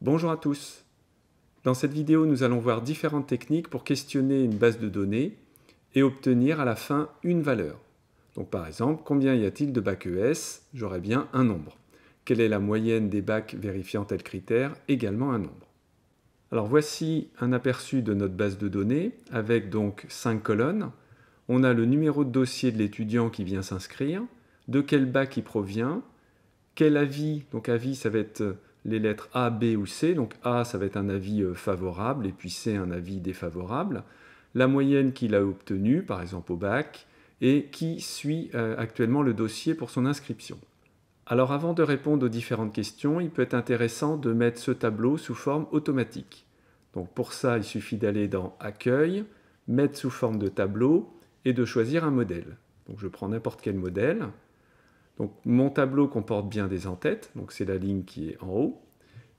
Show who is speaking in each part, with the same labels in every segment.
Speaker 1: Bonjour à tous Dans cette vidéo, nous allons voir différentes techniques pour questionner une base de données et obtenir à la fin une valeur. Donc par exemple, combien y a-t-il de bacs ES J'aurais bien un nombre. Quelle est la moyenne des bacs vérifiant tel critère Également un nombre. Alors voici un aperçu de notre base de données avec donc cinq colonnes. On a le numéro de dossier de l'étudiant qui vient s'inscrire, de quel bac il provient, quel avis, donc avis ça va être les lettres A, B ou C. Donc A, ça va être un avis euh, favorable et puis C, un avis défavorable. La moyenne qu'il a obtenue, par exemple au bac, et qui suit euh, actuellement le dossier pour son inscription. Alors avant de répondre aux différentes questions, il peut être intéressant de mettre ce tableau sous forme automatique. Donc pour ça, il suffit d'aller dans Accueil, mettre sous forme de tableau et de choisir un modèle. Donc je prends n'importe quel modèle. Donc mon tableau comporte bien des entêtes, donc c'est la ligne qui est en haut,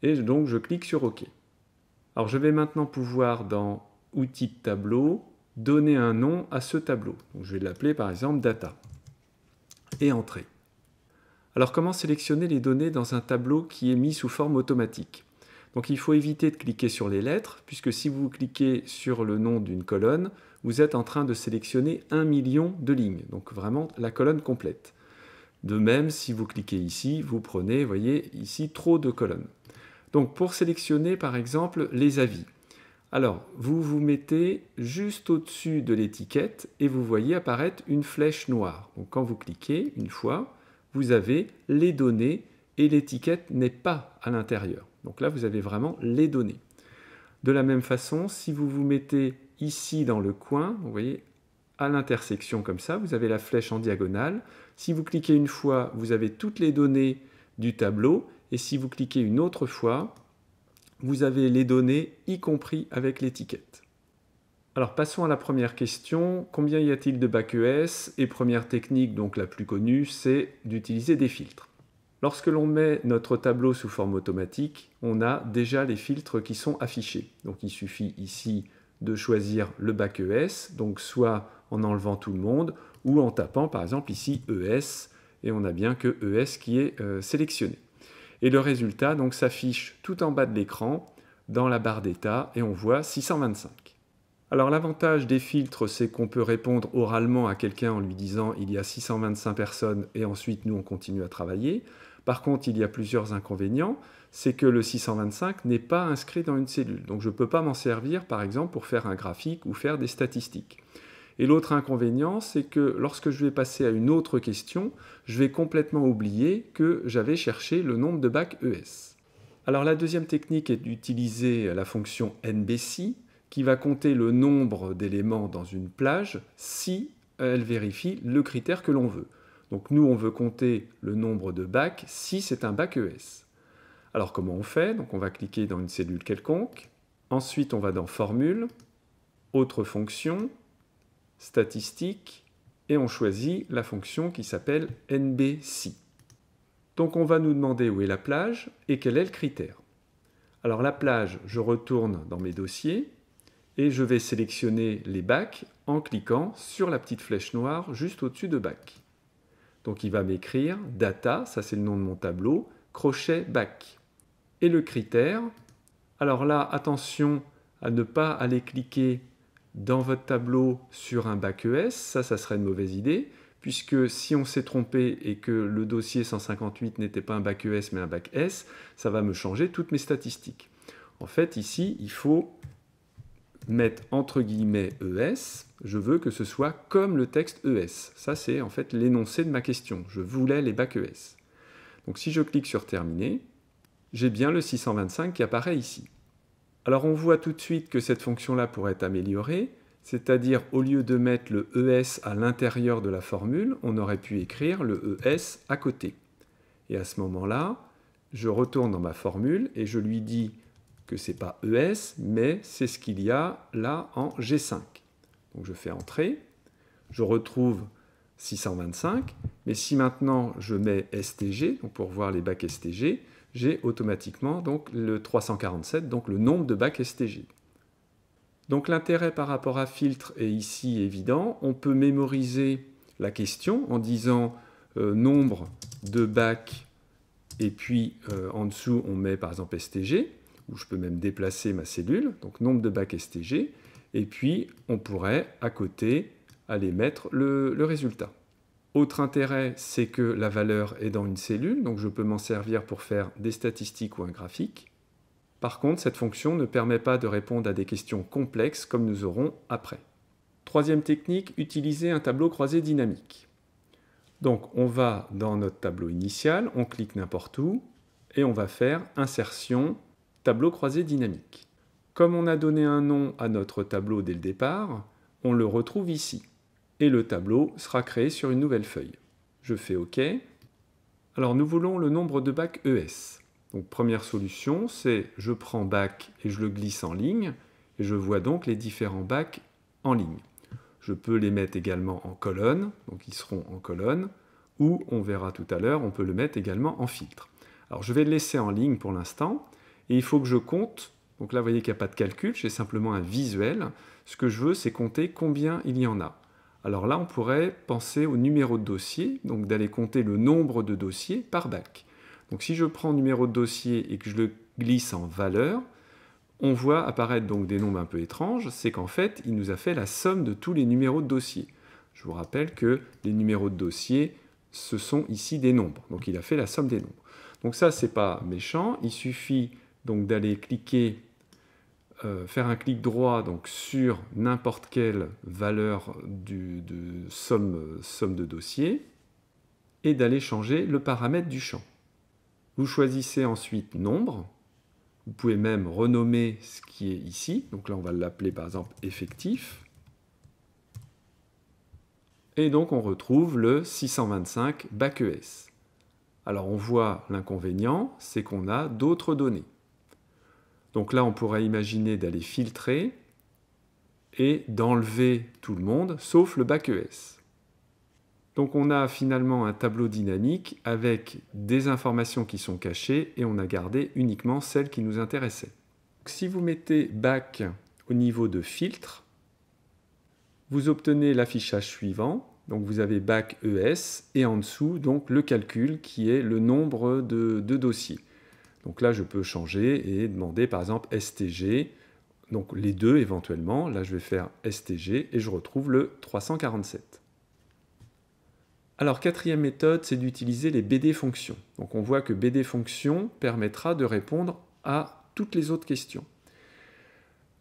Speaker 1: et donc je clique sur OK. Alors je vais maintenant pouvoir dans Outils de tableau donner un nom à ce tableau. je vais l'appeler par exemple Data et Entrée. Alors comment sélectionner les données dans un tableau qui est mis sous forme automatique Donc il faut éviter de cliquer sur les lettres, puisque si vous cliquez sur le nom d'une colonne, vous êtes en train de sélectionner un million de lignes, donc vraiment la colonne complète. De même, si vous cliquez ici, vous prenez, voyez, ici, trop de colonnes. Donc, pour sélectionner, par exemple, les avis. Alors, vous vous mettez juste au-dessus de l'étiquette et vous voyez apparaître une flèche noire. Donc, quand vous cliquez, une fois, vous avez les données et l'étiquette n'est pas à l'intérieur. Donc là, vous avez vraiment les données. De la même façon, si vous vous mettez ici dans le coin, vous voyez, à l'intersection comme ça, vous avez la flèche en diagonale, si vous cliquez une fois, vous avez toutes les données du tableau. Et si vous cliquez une autre fois, vous avez les données, y compris avec l'étiquette. Alors passons à la première question. Combien y a-t-il de bac ES Et première technique, donc la plus connue, c'est d'utiliser des filtres. Lorsque l'on met notre tableau sous forme automatique, on a déjà les filtres qui sont affichés. Donc il suffit ici de choisir le bac ES, donc soit en enlevant tout le monde, ou en tapant par exemple ici ES, et on a bien que ES qui est euh, sélectionné. Et le résultat donc s'affiche tout en bas de l'écran, dans la barre d'état, et on voit 625. Alors l'avantage des filtres, c'est qu'on peut répondre oralement à quelqu'un en lui disant il y a 625 personnes et ensuite nous on continue à travailler. Par contre, il y a plusieurs inconvénients, c'est que le 625 n'est pas inscrit dans une cellule. Donc je ne peux pas m'en servir par exemple pour faire un graphique ou faire des statistiques. Et l'autre inconvénient, c'est que lorsque je vais passer à une autre question, je vais complètement oublier que j'avais cherché le nombre de bacs ES. Alors la deuxième technique est d'utiliser la fonction NBC qui va compter le nombre d'éléments dans une plage si elle vérifie le critère que l'on veut. Donc nous, on veut compter le nombre de bacs si c'est un bac ES. Alors comment on fait Donc on va cliquer dans une cellule quelconque. Ensuite, on va dans Formule, Autre fonction, Statistique, et on choisit la fonction qui s'appelle NBC. Donc on va nous demander où est la plage et quel est le critère. Alors la plage, je retourne dans mes dossiers et je vais sélectionner les bacs en cliquant sur la petite flèche noire juste au-dessus de bac. Donc il va m'écrire data, ça c'est le nom de mon tableau, crochet bac. Et le critère, alors là attention à ne pas aller cliquer dans votre tableau sur un bac ES, ça, ça serait une mauvaise idée, puisque si on s'est trompé et que le dossier 158 n'était pas un bac ES mais un bac S, ça va me changer toutes mes statistiques. En fait, ici, il faut mettre entre guillemets ES, je veux que ce soit comme le texte ES. Ça, c'est en fait l'énoncé de ma question. Je voulais les bacs ES. Donc si je clique sur Terminer, j'ai bien le 625 qui apparaît ici. Alors on voit tout de suite que cette fonction-là pourrait être améliorée, c'est-à-dire au lieu de mettre le ES à l'intérieur de la formule, on aurait pu écrire le ES à côté. Et à ce moment-là, je retourne dans ma formule et je lui dis que ce n'est pas ES, mais c'est ce qu'il y a là en G5. Donc je fais entrer, je retrouve 625, mais si maintenant je mets STG, donc pour voir les bacs STG, j'ai automatiquement donc le 347, donc le nombre de bacs STG. Donc l'intérêt par rapport à filtre est ici évident. On peut mémoriser la question en disant euh, nombre de bacs et puis euh, en dessous on met par exemple STG ou je peux même déplacer ma cellule, donc nombre de bacs STG, et puis on pourrait à côté aller mettre le résultat. Autre intérêt, c'est que la valeur est dans une cellule, donc je peux m'en servir pour faire des statistiques ou un graphique. Par contre, cette fonction ne permet pas de répondre à des questions complexes comme nous aurons après. Troisième technique, utiliser un tableau croisé dynamique. Donc on va dans notre tableau initial, on clique n'importe où, et on va faire insertion tableau croisé dynamique. Comme on a donné un nom à notre tableau dès le départ, on le retrouve ici et le tableau sera créé sur une nouvelle feuille. Je fais OK. Alors nous voulons le nombre de bacs ES. Donc première solution, c'est je prends bac et je le glisse en ligne, et je vois donc les différents bacs en ligne. Je peux les mettre également en colonne, donc ils seront en colonne, ou on verra tout à l'heure, on peut le mettre également en filtre. Alors je vais le laisser en ligne pour l'instant, et il faut que je compte, donc là vous voyez qu'il n'y a pas de calcul, j'ai simplement un visuel, ce que je veux c'est compter combien il y en a. Alors là, on pourrait penser au numéro de dossier, donc d'aller compter le nombre de dossiers par bac. Donc si je prends numéro de dossier et que je le glisse en valeur, on voit apparaître donc des nombres un peu étranges, c'est qu'en fait, il nous a fait la somme de tous les numéros de dossier. Je vous rappelle que les numéros de dossier, ce sont ici des nombres. Donc il a fait la somme des nombres. Donc ça, c'est pas méchant. Il suffit donc d'aller cliquer euh, faire un clic droit donc, sur n'importe quelle valeur de somme, somme de dossier et d'aller changer le paramètre du champ. Vous choisissez ensuite nombre. Vous pouvez même renommer ce qui est ici. Donc là, on va l'appeler par exemple effectif. Et donc, on retrouve le 625 BAC-ES. Alors, on voit l'inconvénient, c'est qu'on a d'autres données. Donc là, on pourrait imaginer d'aller filtrer et d'enlever tout le monde, sauf le bac ES. Donc on a finalement un tableau dynamique avec des informations qui sont cachées et on a gardé uniquement celles qui nous intéressaient. si vous mettez bac au niveau de filtre, vous obtenez l'affichage suivant. Donc vous avez bac ES et en dessous donc le calcul qui est le nombre de dossiers. Donc là, je peux changer et demander par exemple STG, donc les deux éventuellement. Là, je vais faire STG et je retrouve le 347. Alors, quatrième méthode, c'est d'utiliser les BD fonctions. Donc on voit que BD fonctions permettra de répondre à toutes les autres questions.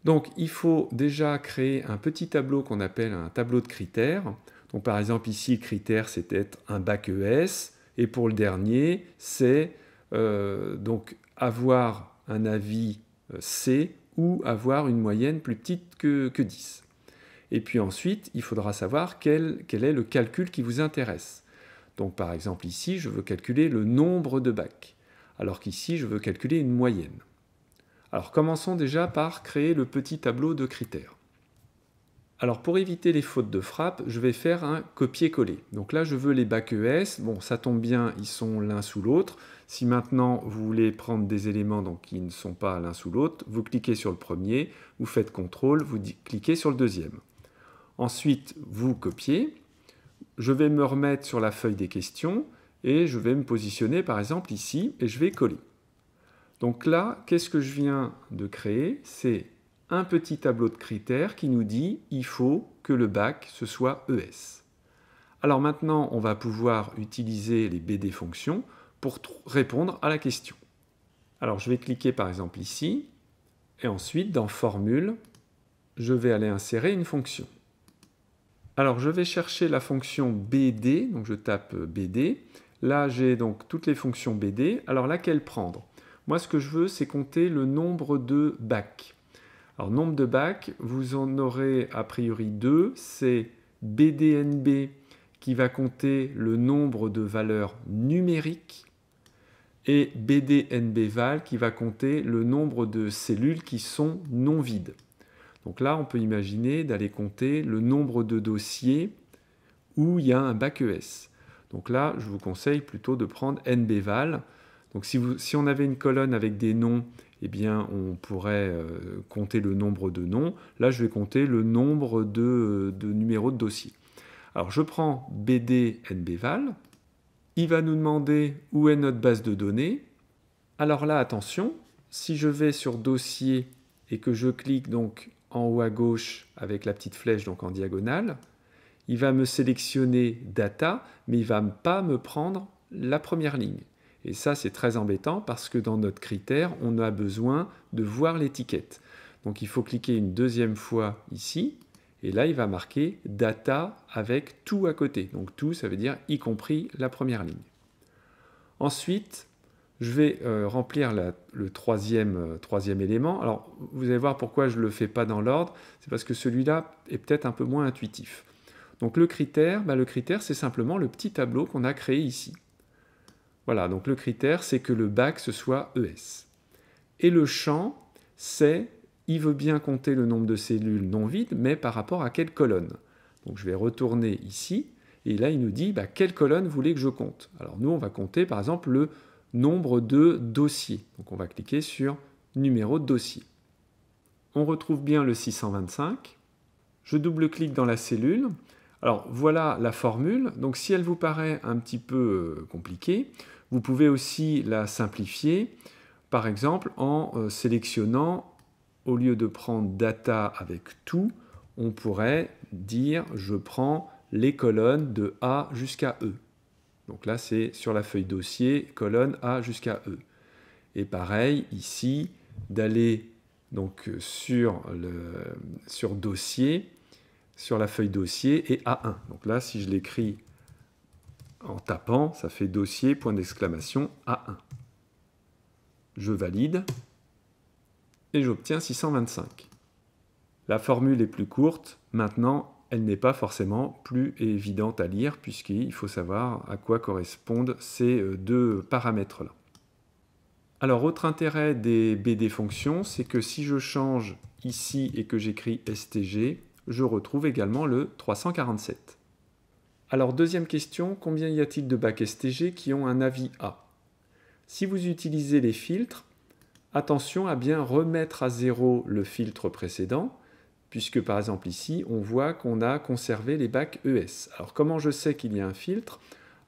Speaker 1: Donc il faut déjà créer un petit tableau qu'on appelle un tableau de critères. Donc par exemple ici, critère, c'était un bac ES. Et pour le dernier, c'est euh, donc avoir un avis euh, C ou avoir une moyenne plus petite que, 10. Et puis ensuite, il faudra savoir quel, quel, est le calcul qui vous intéresse. Donc par exemple ici, je veux calculer le nombre de bacs, alors qu'ici, je veux calculer une moyenne. Alors commençons déjà par créer le petit tableau de critères. Alors pour éviter les fautes de frappe, je vais faire un copier-coller. Donc là, je veux les bacs ES. Bon, ça tombe bien, ils sont l'un sous l'autre. Si maintenant vous voulez prendre des éléments qui ne sont pas l'un sous l'autre, vous cliquez sur le premier, vous faites CTRL, vous cliquez sur le deuxième. Ensuite, vous copiez. Je vais me remettre sur la feuille des questions et je vais me positionner par exemple ici et je vais coller. Donc là, qu'est-ce que je viens de créer C'est un petit tableau de critères qui nous dit il faut que le bac ce soit ES. Alors maintenant, on va pouvoir utiliser les BD fonctions pour répondre à la question. Alors je vais cliquer par exemple ici, et ensuite dans Formule, je vais aller insérer une fonction. Alors je vais chercher la fonction BD, donc je tape BD. Là j'ai donc toutes les fonctions BD, alors laquelle prendre Moi ce que je veux c'est compter le nombre de bacs. Alors, nombre de bacs, vous en aurez a priori deux. C'est BDNB qui va compter le nombre de valeurs numériques et BDNBVAL qui va compter le nombre de cellules qui sont non vides. Donc là, on peut imaginer d'aller compter le nombre de dossiers où il y a un bac ES. Donc là, je vous conseille plutôt de prendre NBVAL. Donc si, vous, si on avait une colonne avec des noms eh bien, on pourrait euh, compter le nombre de noms. Là, je vais compter le nombre de, numéros de dossier. Alors, je prends BDNBVAL. Il va nous demander où est notre base de données. Alors là, attention, si je vais sur dossier et que je clique donc en haut à gauche avec la petite flèche donc en diagonale, il va me sélectionner data, mais il ne va pas me prendre la première ligne. Et ça, c'est très embêtant parce que dans notre critère, on a besoin de voir l'étiquette. Donc il faut cliquer une deuxième fois ici, et là, il va marquer data avec tout à côté. Donc tout, ça veut dire y compris la première ligne. Ensuite, je vais euh, remplir le troisième, euh, troisième, élément. Alors, vous allez voir pourquoi je ne le fais pas dans l'ordre. C'est parce que celui-là est peut-être un peu moins intuitif. Donc le critère, bah, le critère c'est simplement le petit tableau qu'on a créé ici. Voilà, donc le critère, c'est que le bac, ce soit ES. Et le champ, c'est, il veut bien compter le nombre de cellules non vides, mais par rapport à quelle colonne Donc je vais retourner ici, et là il nous dit, bah, quelle colonne voulez que je compte Alors nous, on va compter par exemple le nombre de dossiers. Donc on va cliquer sur numéro de dossier. On retrouve bien le 625. Je double-clique dans la cellule. Alors voilà la formule. Donc si elle vous paraît un petit peu euh, compliquée, vous pouvez aussi la simplifier, par exemple en euh, sélectionnant, au lieu de prendre data avec tout, on pourrait dire je prends les colonnes de A jusqu'à E. Donc là, c'est sur la feuille dossier, colonne A jusqu'à E. Et pareil, ici, d'aller donc euh, sur, le, sur dossier, sur la feuille dossier et A1. Donc là, si je l'écris en tapant, ça fait dossier, point d'exclamation, A1. Je valide et j'obtiens 625. La formule est plus courte, maintenant elle n'est pas forcément plus évidente à lire puisqu'il faut savoir à quoi correspondent ces euh, deux paramètres-là. Alors autre intérêt des BD fonctions, c'est que si je change ici et que j'écris STG, je retrouve également le 347. Alors deuxième question, combien y a-t-il de bacs STG qui ont un avis A Si vous utilisez les filtres, attention à bien remettre à zéro le filtre précédent, puisque par exemple ici, on voit qu'on a conservé les bacs ES. Alors comment je sais qu'il y a un filtre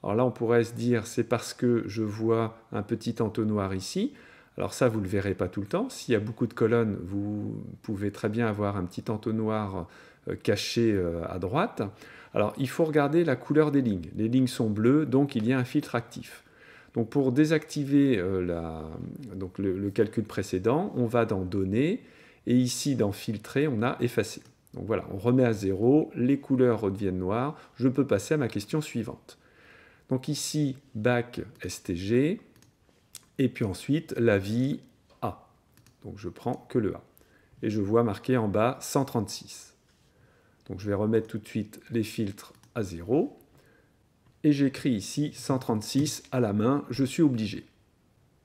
Speaker 1: Alors là, on pourrait se dire, c'est parce que je vois un petit entonnoir ici. Alors ça, vous ne le verrez pas tout le temps. S'il y a beaucoup de colonnes, vous pouvez très bien avoir un petit entonnoir euh, caché euh, à droite. Alors il faut regarder la couleur des lignes. Les lignes sont bleues, donc il y a un filtre actif. Donc pour désactiver euh, le, calcul précédent, on va dans Données, et ici dans Filtrer, on a Effacer. Donc voilà, on remet à zéro, les couleurs redeviennent noires, je peux passer à ma question suivante. Donc ici, Bac STG, et puis ensuite la vie A. Donc je prends que le A. Et je vois marqué en bas 136. Donc je vais remettre tout de suite les filtres à 0. Et j'écris ici 136 à la main, je suis obligé.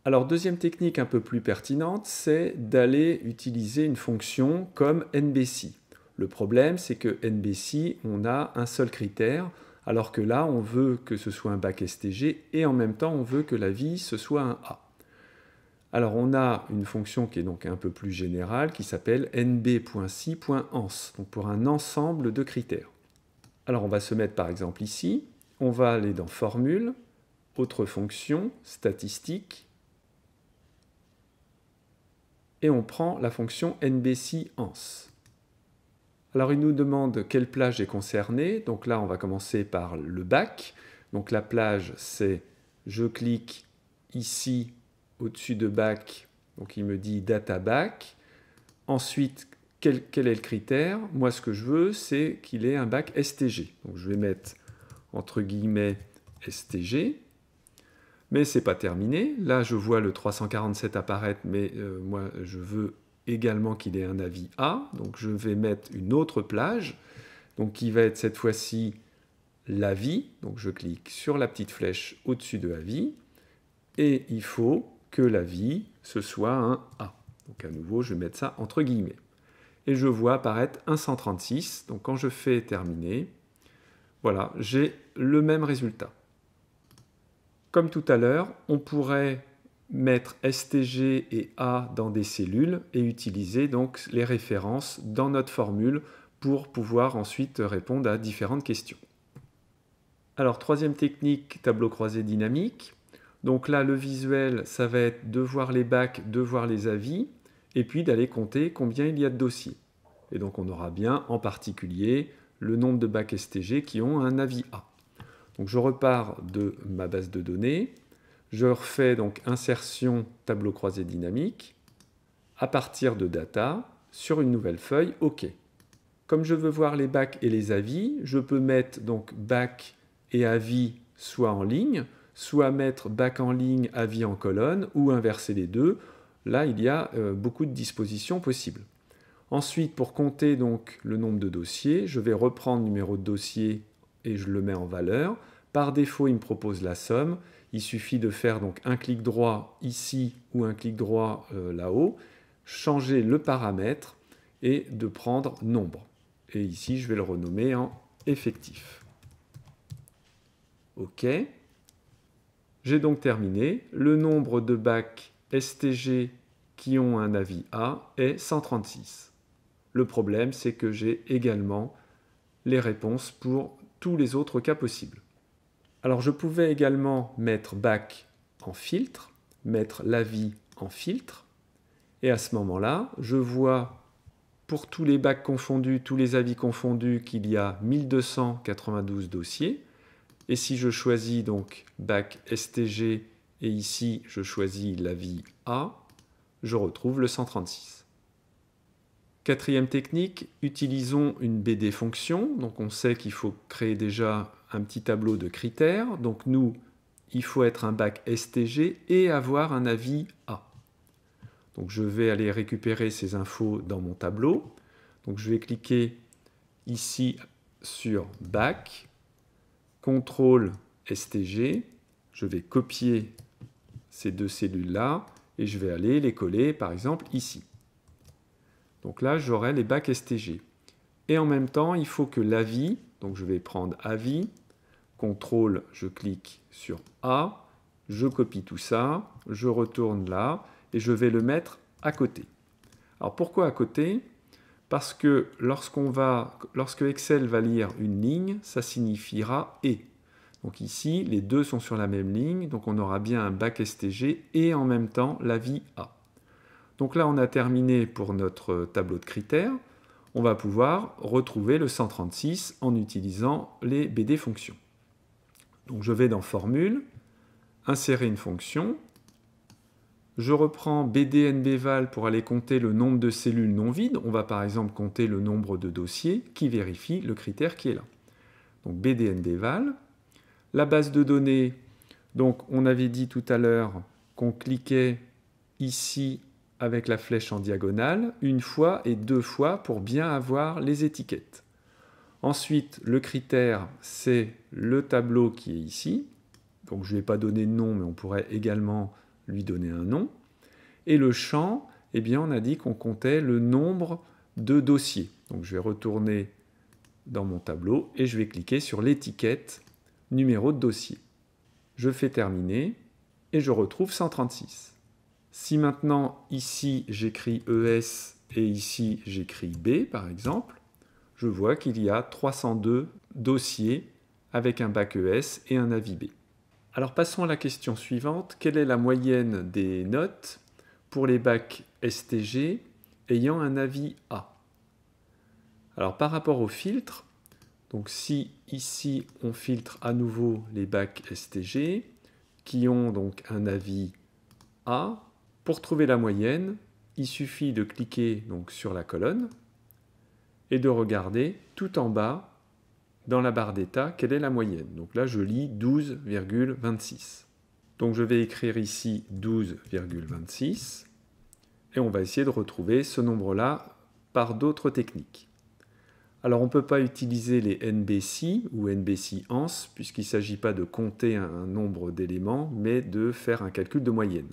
Speaker 1: Alors deuxième technique un peu plus pertinente, c'est d'aller utiliser une fonction comme NBC. Le problème, c'est que NBC, on a un seul critère, alors que là, on veut que ce soit un bac STG et en même temps, on veut que la vie, ce soit un A. Alors on a une fonction qui est donc un peu plus générale qui s'appelle nb.si.ans, donc pour un ensemble de critères. Alors on va se mettre par exemple ici, on va aller dans formule, autre fonction, statistique, et on prend la fonction nb.si.ans. Alors il nous demande quelle plage est concernée, donc là on va commencer par le bac, donc la plage c'est je clique ici au-dessus de bac, donc il me dit data bac Ensuite, quel, est le critère Moi, ce que je veux, c'est qu'il ait un bac STG. Donc je vais mettre entre guillemets STG. Mais c'est pas terminé. Là, je vois le 347 apparaître, mais euh, moi, je veux également qu'il ait un avis A. Donc, je vais mettre une autre plage, donc qui va être cette fois-ci l'avis. Donc, je clique sur la petite flèche au-dessus de avis. Et il faut que la vie, ce soit un A. Donc à nouveau, je vais mettre ça entre guillemets. Et je vois apparaître un 136. Donc quand je fais terminer, voilà, j'ai le même résultat. Comme tout à l'heure, on pourrait mettre STG et A dans des cellules et utiliser donc les références dans notre formule pour pouvoir ensuite répondre à différentes questions. Alors troisième technique, tableau croisé dynamique. Donc là, le visuel, ça va être de voir les bacs, de voir les avis, et puis d'aller compter combien il y a de dossiers. Et donc on aura bien en particulier le nombre de bacs STG qui ont un avis A. Donc je repars de ma base de données, je refais donc insertion tableau croisé dynamique à partir de data sur une nouvelle feuille OK. Comme je veux voir les bacs et les avis, je peux mettre donc bac et avis soit en ligne, soit mettre bac en ligne, avis en colonne, ou inverser les deux. Là, il y a euh, beaucoup de dispositions possibles. Ensuite, pour compter donc le nombre de dossiers, je vais reprendre le numéro de dossier et je le mets en valeur. Par défaut, il me propose la somme. Il suffit de faire donc un clic droit ici ou un clic droit euh, là-haut, changer le paramètre et de prendre nombre. Et ici, je vais le renommer en effectif. OK. J'ai donc terminé. Le nombre de bacs STG qui ont un avis A est 136. Le problème, c'est que j'ai également les réponses pour tous les autres cas possibles. Alors je pouvais également mettre bac en filtre, mettre l'avis en filtre, et à ce moment-là, je vois pour tous les bacs confondus, tous les avis confondus, qu'il y a 1292 dossiers. Et si je choisis donc bac STG et ici je choisis l'avis « A, je retrouve le 136. Quatrième technique, utilisons une BD fonction. Donc on sait qu'il faut créer déjà un petit tableau de critères. Donc nous, il faut être un bac STG et avoir un avis A. Donc je vais aller récupérer ces infos dans mon tableau. Donc je vais cliquer ici sur bac CTRL STG, je vais copier ces deux cellules-là et je vais aller les coller par exemple ici. Donc là, j'aurai les bacs STG. Et en même temps, il faut que l'avis, donc je vais prendre avis, contrôle, je clique sur A, je copie tout ça, je retourne là et je vais le mettre à côté. Alors pourquoi à côté parce que lorsqu'on va, lorsque Excel va lire une ligne, ça signifiera et. Donc ici, les deux sont sur la même ligne, donc on aura bien un bac STG et en même temps la vie A. Donc là, on a terminé pour notre tableau de critères. On va pouvoir retrouver le 136 en utilisant les BD fonctions. Donc je vais dans Formule, insérer une fonction, je reprends BDNBVAL pour aller compter le nombre de cellules non vides. On va par exemple compter le nombre de dossiers qui vérifient le critère qui est là. Donc BDNBVAL. La base de données, donc on avait dit tout à l'heure qu'on cliquait ici avec la flèche en diagonale une fois et deux fois pour bien avoir les étiquettes. Ensuite, le critère, c'est le tableau qui est ici. Donc je ne vais pas donner de nom, mais on pourrait également lui donner un nom. Et le champ, eh bien, on a dit qu'on comptait le nombre de dossiers. Donc je vais retourner dans mon tableau et je vais cliquer sur l'étiquette numéro de dossier. Je fais terminer et je retrouve 136. Si maintenant ici j'écris ES et ici j'écris B par exemple, je vois qu'il y a 302 dossiers avec un bac ES et un avis B. Alors passons à la question suivante. Quelle est la moyenne des notes pour les bacs STG ayant un avis A Alors par rapport au filtre, donc si ici on filtre à nouveau les bacs STG qui ont donc un avis A, pour trouver la moyenne, il suffit de cliquer donc sur la colonne et de regarder tout en bas dans la barre d'état, quelle est la moyenne Donc là, je lis 12,26. Donc je vais écrire ici 12,26 et on va essayer de retrouver ce nombre-là par d'autres techniques. Alors on ne peut pas utiliser les NBC ou NBC ans puisqu'il ne s'agit pas de compter un nombre d'éléments mais de faire un calcul de moyenne.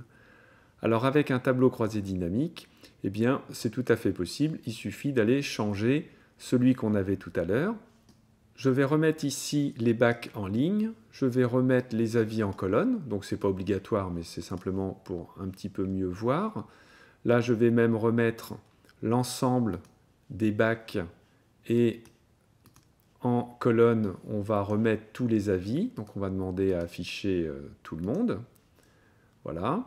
Speaker 1: Alors avec un tableau croisé dynamique, eh bien c'est tout à fait possible, il suffit d'aller changer celui qu'on avait tout à l'heure, je vais remettre ici les bacs en ligne, je vais remettre les avis en colonne, donc ce n'est pas obligatoire, mais c'est simplement pour un petit peu mieux voir. Là, je vais même remettre l'ensemble des bacs et en colonne, on va remettre tous les avis. Donc, on va demander à afficher euh, tout le monde. Voilà.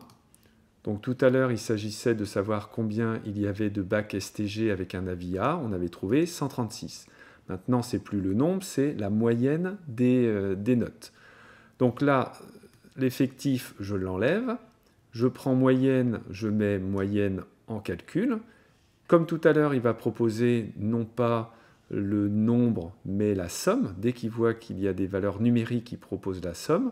Speaker 1: Donc, tout à l'heure, il s'agissait de savoir combien il y avait de bacs STG avec un avis A. On avait trouvé 136. Maintenant, c'est plus le nombre, c'est la moyenne des, euh, des notes. Donc là, l'effectif, je l'enlève. Je prends moyenne, je mets moyenne en calcul. Comme tout à l'heure, il va proposer non pas le nombre, mais la somme. Dès qu'il voit qu'il y a des valeurs numériques, il propose la somme.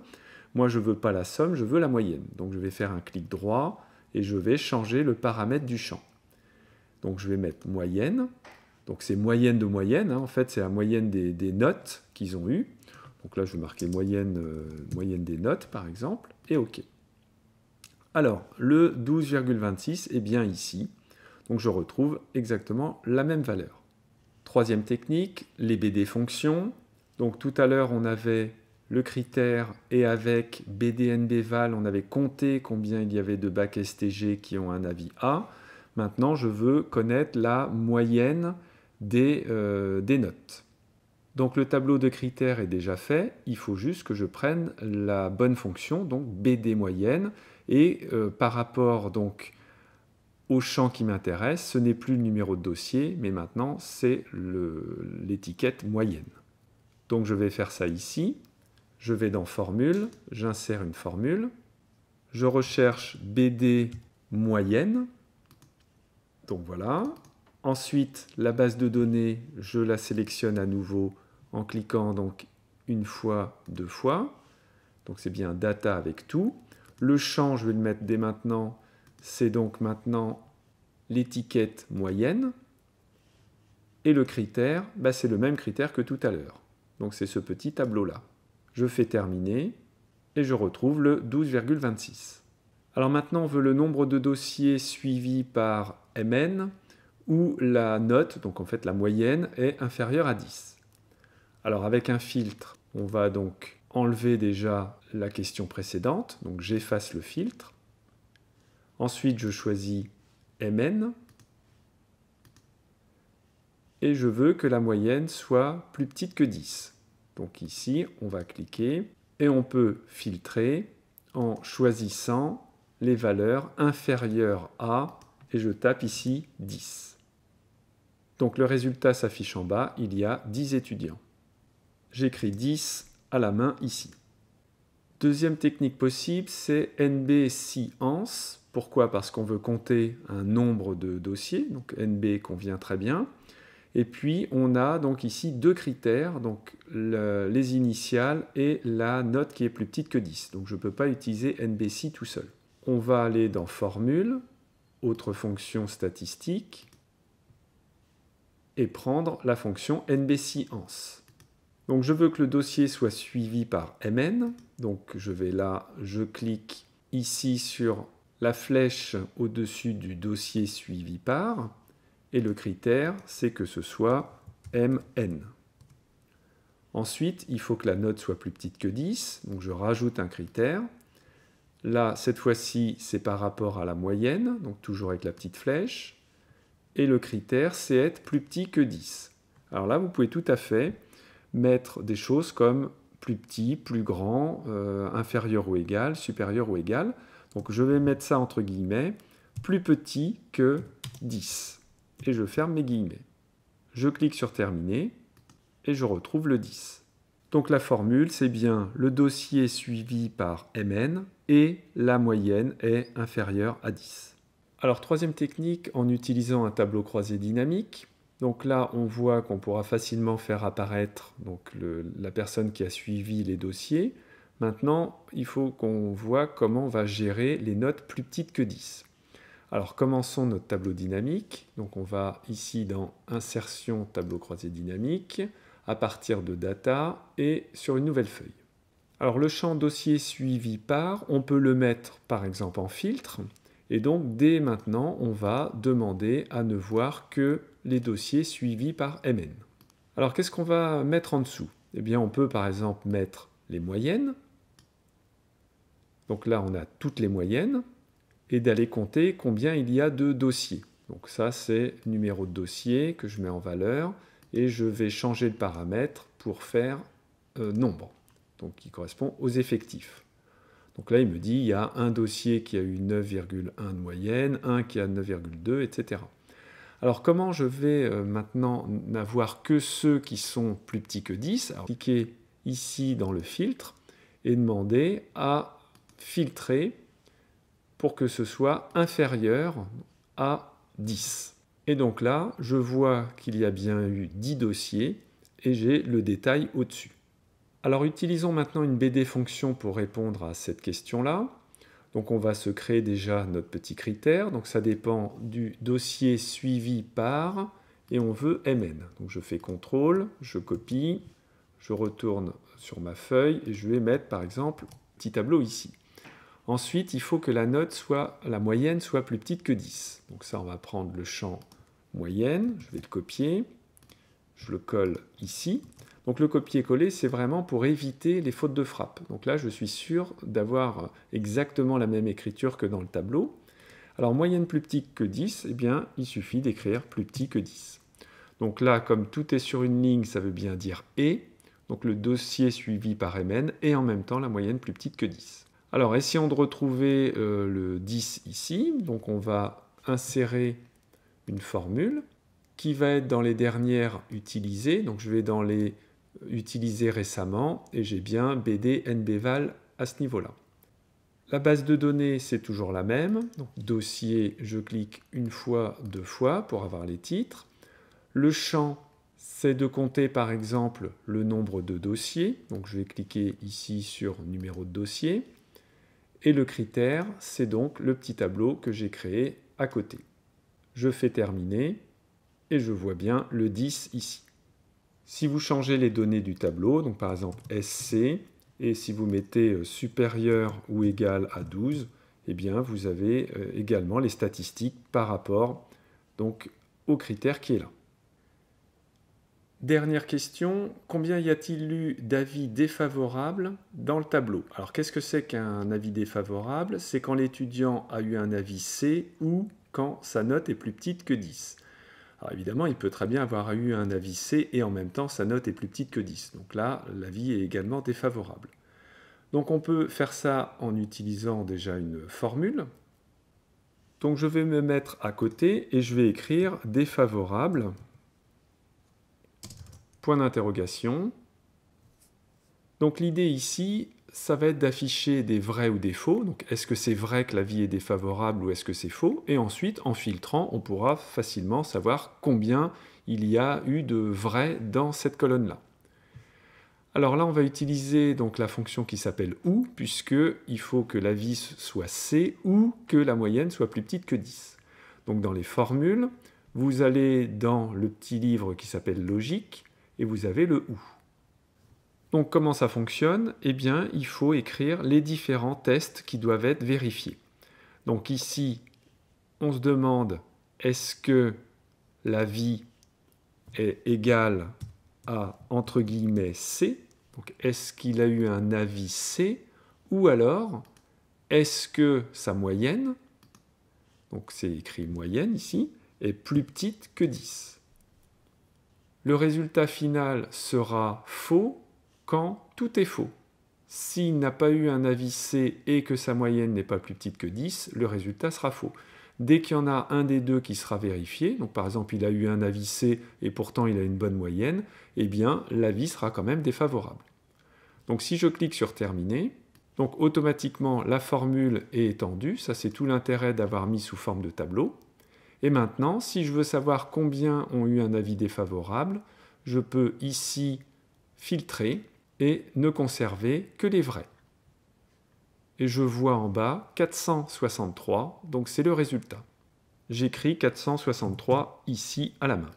Speaker 1: Moi, je ne veux pas la somme, je veux la moyenne. Donc, je vais faire un clic droit et je vais changer le paramètre du champ. Donc, je vais mettre moyenne. Donc c'est moyenne de moyenne, hein. en fait c'est la moyenne des, notes qu'ils ont eues. Donc là je vais marquer moyenne, euh, moyenne des notes par exemple, et OK. Alors le 12,26 est bien ici, donc je retrouve exactement la même valeur. Troisième technique, les BD fonctions. Donc tout à l'heure on avait le critère et avec BDNBVAL on avait compté combien il y avait de bacs STG qui ont un avis A. Maintenant, je veux connaître la moyenne euh, des, notes. Donc le tableau de critères est déjà fait, il faut juste que je prenne la bonne fonction, donc BD moyenne, et euh, par rapport donc au champ qui m'intéresse, ce n'est plus le numéro de dossier, mais maintenant c'est l'étiquette moyenne. Donc je vais faire ça ici, je vais dans formule, j'insère une formule, je recherche BD moyenne, donc voilà, Ensuite, la base de données, je la sélectionne à nouveau en cliquant donc une fois, deux fois. Donc c'est bien data avec tout. Le champ, je vais le mettre dès maintenant, c'est donc maintenant l'étiquette moyenne. Et le critère, bah, c'est le même critère que tout à l'heure. Donc c'est ce petit tableau-là. Je fais terminer et je retrouve le 12,26. Alors maintenant, on veut le nombre de dossiers suivis par MN où la note, donc en fait la moyenne, est inférieure à 10. Alors avec un filtre, on va donc enlever déjà la question précédente, donc j'efface le filtre. Ensuite, je choisis MN et je veux que la moyenne soit plus petite que 10. Donc ici, on va cliquer et on peut filtrer en choisissant les valeurs inférieures à, et je tape ici 10. Donc le résultat s'affiche en bas, il y a 10 étudiants. J'écris 10 à la main ici. Deuxième technique possible, c'est NB Science. Pourquoi Parce qu'on veut compter un nombre de dossiers, donc NB convient très bien. Et puis on a donc ici deux critères, donc les initiales et la note qui est plus petite que 10. Donc je ne peux pas utiliser NBC tout seul. On va aller dans Formule, autre fonction statistique, et prendre la fonction NBCANS. Donc je veux que le dossier soit suivi par mn. Donc je vais là, je clique ici sur la flèche au-dessus du dossier suivi par. Et le critère, c'est que ce soit mn. Ensuite, il faut que la note soit plus petite que 10. Donc je rajoute un critère. Là, cette fois-ci, c'est par rapport à la moyenne, donc toujours avec la petite flèche et le critère c'est être plus petit que 10. Alors là, vous pouvez tout à fait mettre des choses comme plus petit, plus grand, euh, inférieur ou égal, supérieur ou égal. Donc je vais mettre ça entre guillemets, plus petit que 10. Et je ferme mes guillemets. Je clique sur terminer et je retrouve le 10. Donc la formule, c'est bien le dossier suivi par MN et la moyenne est inférieure à 10. Alors troisième technique, en utilisant un tableau croisé dynamique. Donc là, on voit qu'on pourra facilement faire apparaître donc, la personne qui a suivi les dossiers. Maintenant, il faut qu'on voit comment on va gérer les notes plus petites que 10. Alors commençons notre tableau dynamique. Donc on va ici dans Insertion tableau croisé dynamique, à partir de Data et sur une nouvelle feuille. Alors le champ dossier suivi par, on peut le mettre par exemple en filtre. Et donc, dès maintenant, on va demander à ne voir que les dossiers suivis par MN. Alors, qu'est-ce qu'on va mettre en dessous Eh bien, on peut par exemple mettre les moyennes. Donc là, on a toutes les moyennes. Et d'aller compter combien il y a de dossiers. Donc ça, c'est numéro de dossier que je mets en valeur. Et je vais changer le paramètre pour faire euh, nombre, donc qui correspond aux effectifs. Donc là, il me dit, il y a un dossier qui a eu 9,1 de moyenne, un qui a 9,2, etc. Alors comment je vais euh, maintenant n'avoir que ceux qui sont plus petits que 10 Alors cliquer ici dans le filtre et demander à filtrer pour que ce soit inférieur à 10. Et donc là, je vois qu'il y a bien eu 10 dossiers et j'ai le détail au-dessus. Alors utilisons maintenant une BD fonction pour répondre à cette question-là. Donc on va se créer déjà notre petit critère. Donc ça dépend du dossier suivi par et on veut MN. Donc je fais CTRL, je copie, je retourne sur ma feuille et je vais mettre par exemple petit tableau ici. Ensuite, il faut que la note soit, la moyenne soit plus petite que 10. Donc ça, on va prendre le champ moyenne, je vais le copier, je le colle ici. Donc le copier-coller, c'est vraiment pour éviter les fautes de frappe. Donc là, je suis sûr d'avoir exactement la même écriture que dans le tableau. Alors moyenne plus petite que 10, eh bien, il suffit d'écrire plus petit que 10. Donc là, comme tout est sur une ligne, ça veut bien dire « et ». Donc le dossier suivi par MN et en même temps la moyenne plus petite que 10. Alors essayons de retrouver euh, le 10 ici. Donc on va insérer une formule qui va être dans les dernières utilisées. Donc je vais dans les utilisé récemment et j'ai bien BD NBVAL à ce niveau-là. La base de données, c'est toujours la même. dossier, je clique une fois, deux fois pour avoir les titres. Le champ, c'est de compter par exemple le nombre de dossiers. Donc je vais cliquer ici sur numéro de dossier. Et le critère, c'est donc le petit tableau que j'ai créé à côté. Je fais terminer et je vois bien le 10 ici. Si vous changez les données du tableau, donc par exemple SC, et si vous mettez euh, supérieur ou égal à 12, eh bien vous avez euh, également les statistiques par rapport donc, au critère qui est là. Dernière question, combien y a-t-il eu d'avis défavorables dans le tableau Alors qu'est-ce que c'est qu'un avis défavorable C'est quand l'étudiant a eu un avis C ou quand sa note est plus petite que 10. Alors évidemment, il peut très bien avoir eu un avis C et en même temps sa note est plus petite que 10. Donc là, l'avis est également défavorable. Donc on peut faire ça en utilisant déjà une formule. Donc je vais me mettre à côté et je vais écrire défavorable, point d'interrogation. Donc l'idée ici, ça va être d'afficher des vrais ou des faux. Donc, est-ce que c'est vrai que la vie est défavorable ou est-ce que c'est faux Et ensuite, en filtrant, on pourra facilement savoir combien il y a eu de vrais dans cette colonne-là. Alors là, on va utiliser donc la fonction qui s'appelle ou, puisque il faut que la vie soit C ou que la moyenne soit plus petite que 10. Donc dans les formules, vous allez dans le petit livre qui s'appelle logique et vous avez le ou. Donc comment ça fonctionne Eh bien, il faut écrire les différents tests qui doivent être vérifiés. Donc ici, on se demande est-ce que la vie est égale à entre guillemets C Donc est-ce qu'il a eu un avis C ou alors est-ce que sa moyenne donc c'est écrit moyenne ici est plus petite que 10. Le résultat final sera faux quand tout est faux. S'il n'a pas eu un avis C et que sa moyenne n'est pas plus petite que 10, le résultat sera faux. Dès qu'il y en a un des deux qui sera vérifié, donc par exemple il a eu un avis C et pourtant il a une bonne moyenne, eh bien l'avis sera quand même défavorable. Donc si je clique sur terminer, donc automatiquement la formule est étendue, ça c'est tout l'intérêt d'avoir mis sous forme de tableau. Et maintenant, si je veux savoir combien ont eu un avis défavorable, je peux ici filtrer et ne conserver que les vrais. Et je vois en bas 463, donc c'est le résultat. J'écris 463 ici à la main.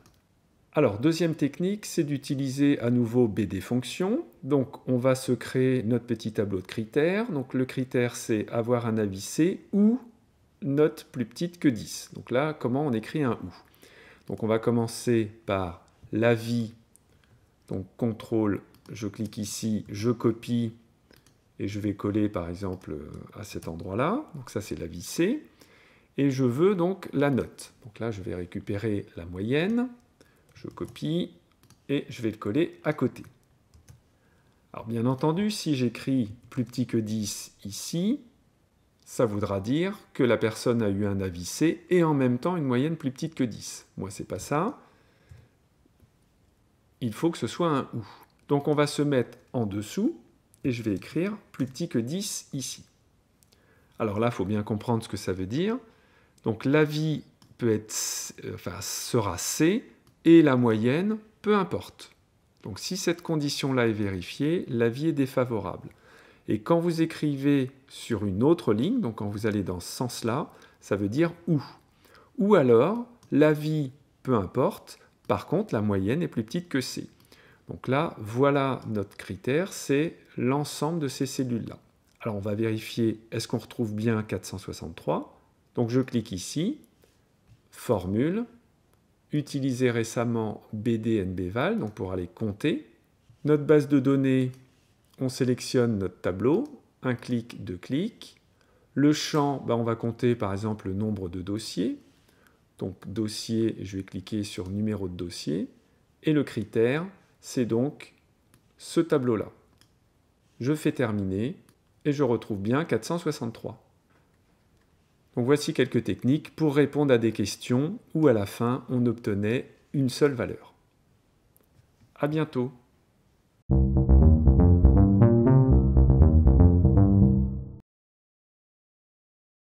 Speaker 1: Alors, deuxième technique, c'est d'utiliser à nouveau BD Fonctions. Donc, on va se créer notre petit tableau de critères. Donc, le critère, c'est avoir un avis C ou note plus petite que 10. Donc là, comment on écrit un ou Donc, on va commencer par l'avis, donc contrôle je clique ici, je copie et je vais coller par exemple à cet endroit-là. Donc ça c'est la C. Et je veux donc la note. Donc là je vais récupérer la moyenne, je copie et je vais le coller à côté. Alors bien entendu, si j'écris plus petit que 10 ici, ça voudra dire que la personne a eu un avis C et en même temps une moyenne plus petite que 10. Moi c'est pas ça. Il faut que ce soit un OU. Donc on va se mettre en dessous et je vais écrire plus petit que 10 ici. Alors là, il faut bien comprendre ce que ça veut dire. Donc vie peut être, euh, sera C et la moyenne, peu importe. Donc si cette condition-là est vérifiée, la vie est défavorable. Et quand vous écrivez sur une autre ligne, donc quand vous allez dans ce sens-là, ça veut dire ou. Ou alors, la vie peu importe, par contre, la moyenne est plus petite que C. Donc là, voilà notre critère, c'est l'ensemble de ces cellules-là. Alors on va vérifier, est-ce qu'on retrouve bien 463 Donc je clique ici, formule, utiliser récemment BDNBVAL, donc pour aller compter. Notre base de données, on sélectionne notre tableau, un clic, deux clics. Le champ, bah, on va compter par exemple le nombre de dossiers. Donc dossier, je vais cliquer sur numéro de dossier. Et le critère, c'est donc ce tableau-là. Je fais terminer et je retrouve bien 463. voici quelques techniques pour répondre à des questions où à la fin on obtenait une seule valeur. À bientôt